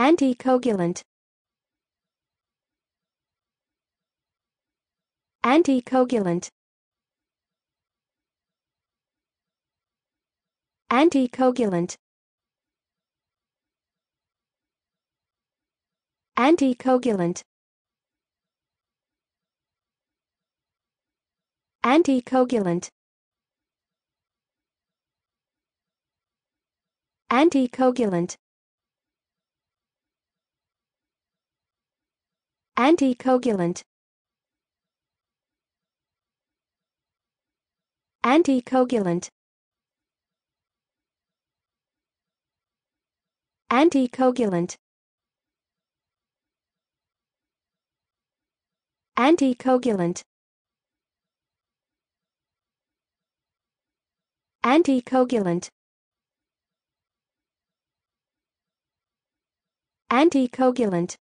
Anticoagulant Anticoagulant Anticoagulant Anticoagulant Anticoagulant Anticoagulant Anticoagulant Anticoagulant Anticoagulant Anticoagulant Anticoagulant Anticoagulant